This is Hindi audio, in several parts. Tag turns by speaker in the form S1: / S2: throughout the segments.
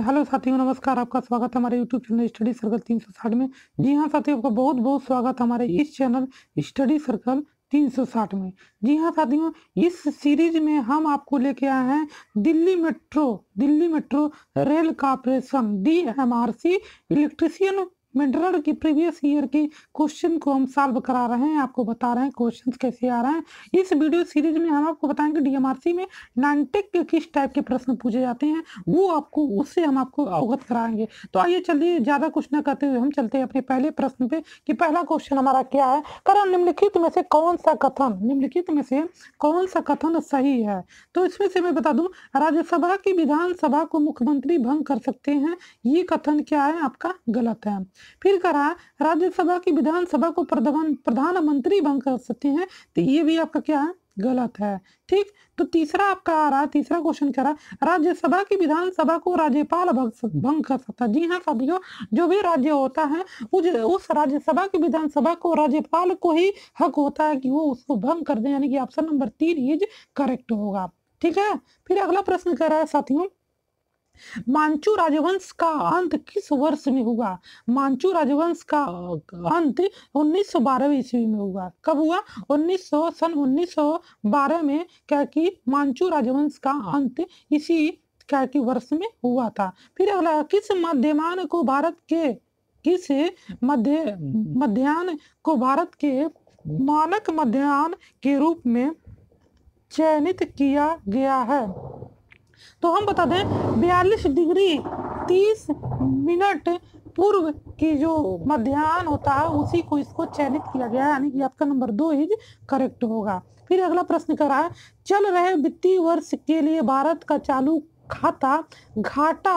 S1: हेलो साथियों नमस्कार आपका स्वागत है हमारे यूट्यूब चैनल स्टडी सर्कल तीन सौ साठ में जी हाँ साथियों आपका बहुत बहुत स्वागत है हमारे इस चैनल स्टडी सर्कल 360 में जी हाँ साथियों इस सीरीज में हम आपको लेके आए हैं Delhi metro Delhi metro rail corporation D M R C electrician मिडरर की प्रीवियस ईयर के क्वेश्चन को हम सॉल्व करा रहे हैं आपको बता रहे हैं क्वेश्चंस कैसे आ रहे हैं इस वीडियो सीरीज में हम आपको बताएंगे डीएमआरसी में नाइनटेक के किस टाइप के प्रश्न पूछे जाते हैं वो आपको उससे हम आपको अवगत कराएंगे तो आइए चलिए ज़्यादा कुछ ना करते हुए हम चलते हैं अपने पहले प्रश्न पे कि पहला क्वेश्चन हमारा क्या है करण निम्नलिखित में से कौन सा कथन निम्नलिखित में से कौन सा कथन सही है तो इसमें से मैं बता दूँ राज्यसभा की विधानसभा को मुख्यमंत्री भंग कर सकते हैं ये कथन क्या है आपका गलत है फिर कहा राज्यसभा की विधानसभा को प्रधानमंत्री भंग कर सकते हैं तो ये भी आपका क्या है गलत है ठीक तो तीसरा आपका आ रहा है तीसरा क्वेश्चन कह रहा राज्यसभा की विधानसभा को राज्यपाल भंग कर सकता है जी हाँ साथियों जो भी राज्य होता है उस उस राज्यसभा की विधानसभा को राज्यपाल को ही हक होता है कि वो उसको भंग कर दे यानी कि ऑप्शन नंबर तीन इज करेक्ट होगा ठीक है फिर अगला प्रश्न कह रहा है साथियों मांचू राजवंश का अंत किस वर्ष में हुआ मांचू राजवंश का अंत 1912 ईस्वी में हुआ कब हुआ 1900 सन 1912 में क्या कि मांचू राजवंश का अंत इसी क्या कि वर्ष में हुआ था फिर अगला किस मध्यमान को भारत के किस मध्य मध्यान्ह को भारत के मानक मध्यान के रूप में चयनित किया गया है तो हम बता दें बयालीस डिग्री तीस मिनट पूर्व की जो मध्यान्ह होता है उसी को इसको चयनित किया गया है यानी कि आपका नंबर दो इज करेक्ट होगा फिर अगला प्रश्न कर रहा है चल रहे वित्तीय वर्ष के लिए भारत का चालू खाता घाटा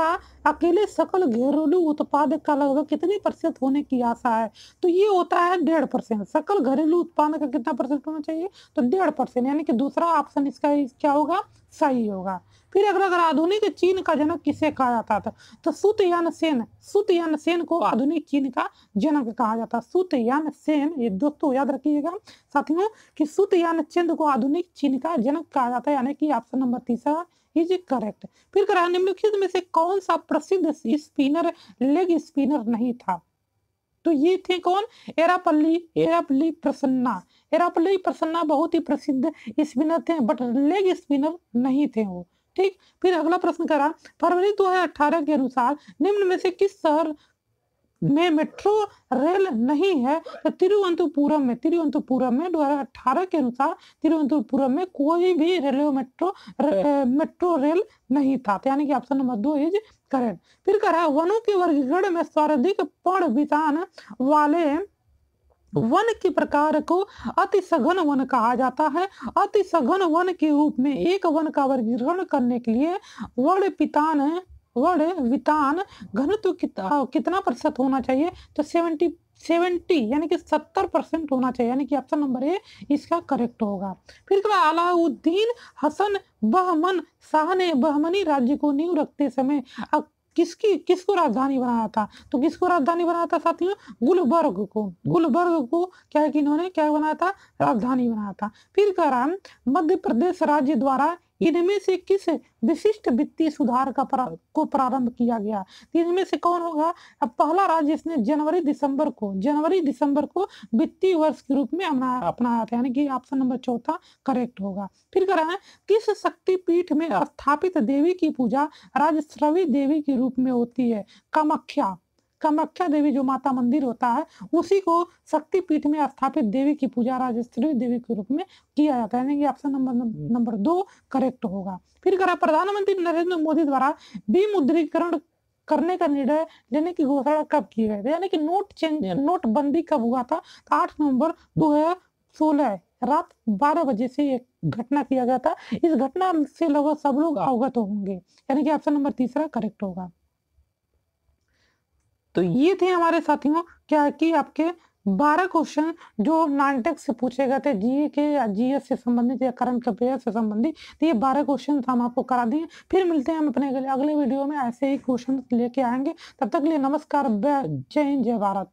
S1: अकेले सकल घरेलू उत्पाद का लगभग कितने परसेंट होने की आशा है तो ये होता है डेढ़ परसेंट सकल घरेलू उत्पाद का कितना परसेंट होना चाहिए तो डेढ़ परसेंट यानी कि दूसरा ऑप्शन इसका क्या होगा सही होगा फिर अगर अगर आधुनिक चीन का जनक किसे कहा जाता था तो सुत यान सेन सुत यान सेन को आधुनिक चीन का जनक कहा जाता सुत यान सेन ये दोस्तों याद रखिएगा साथियों कि सुत यान चंद को आधुनिक चीन का जनक कहा जाता है यानी कि ऑप्शन नंबर तीसरा इज करेक्ट फिर करा निम्नलिखित में से कौन सा प्रसिद्ध स्पिनर लेग स्पिनर नहीं था तो ये थे कौन एरापल्ली एरापल्ली प्रसन्ना एरापल्ली प्रसन्ना बहुत ही प्रसिद्ध स्पिनर थे बट लेग स्पिनर नहीं थे वो ठीक फिर अगला प्रश्न करा फरवरी 2018 के अनुसार निम्न में से किस शहर में मेट्रो रेल नहीं है तो तिरुवंतपुरम में तिरुवंतपुरम में अठारह के अनुसार तिरुवंतपुरम में कोई भी रेलवे मेट्रो रे, हाँ। मेट्रो रेल नहीं था तो यानी कि ऑप्शन नंबर दो इज करेक्ट फिर करा रहा है वनों के वर्गीकरण में सर्वाधिक पढ़ विधान वाले वन के प्रकार को अति सघन वन कहा जाता है अति सघन वन के रूप में एक वन का वर्गीकरण करने के लिए वर्ण पितान वर्ण वितान घनत्व हाँ, कितना प्रतिशत होना चाहिए तो सेवेंटी सेवेंटी यानी कि सत्तर परसेंट होना चाहिए यानी कि ऑप्शन नंबर ए इसका करेक्ट होगा फिर अलाउद्दीन हसन बहमन शाह ने बहमनी राज्य को नींव रखते समय किसकी किसको राजधानी बनाया था तो किसको राजधानी बनाया था साथियों गुलबर्ग को गुलबर्ग को क्या है कि इन्होंने क्या बनाया था राजधानी बनाया था फिर कह रहा मध्य प्रदेश राज्य द्वारा इनमें से किस विशिष्ट वित्तीय सुधार का प्रा, को प्रारंभ किया गया तो इनमें से कौन होगा अब पहला राज्य इसने जनवरी दिसंबर को जनवरी दिसंबर को वित्तीय वर्ष के रूप में अपना अपनाया था यानी कि ऑप्शन नंबर चौथा करेक्ट होगा फिर कह रहा है किस पीठ में स्थापित देवी की पूजा राजश्रवी देवी के रूप में होती है कामाख्या कामाख्या देवी जो माता मंदिर होता है उसी को शक्ति पीठ में स्थापित देवी की पूजा राजस्त्री देवी के रूप में किया जाता है यानी कि ऑप्शन नंबर नंबर दो करेक्ट होगा फिर करा प्रधानमंत्री नरेंद्र मोदी द्वारा विमुद्रीकरण करने का निर्णय लेने की घोषणा कब की गई थी यानी कि नोट चेंज नोटबंदी कब हुआ था तो आठ नवंबर दो हजार सोलह रात बारह बजे से ये घटना किया गया था इस घटना से लोग सब लोग हाँ। अवगत होंगे यानी कि ऑप्शन नंबर तीसरा करेक्ट होगा तो ये थे हमारे साथियों क्या कि आपके बारह क्वेश्चन जो नाइनटेक से पूछे गए थे जी के या जी से संबंधित या करंट अफेयर से संबंधित तो ये बारह क्वेश्चन हम आपको करा दिए फिर मिलते हैं हम अपने अगले वीडियो में ऐसे ही क्वेश्चन लेके आएंगे तब तक लिए नमस्कार जय हिंद जय भारत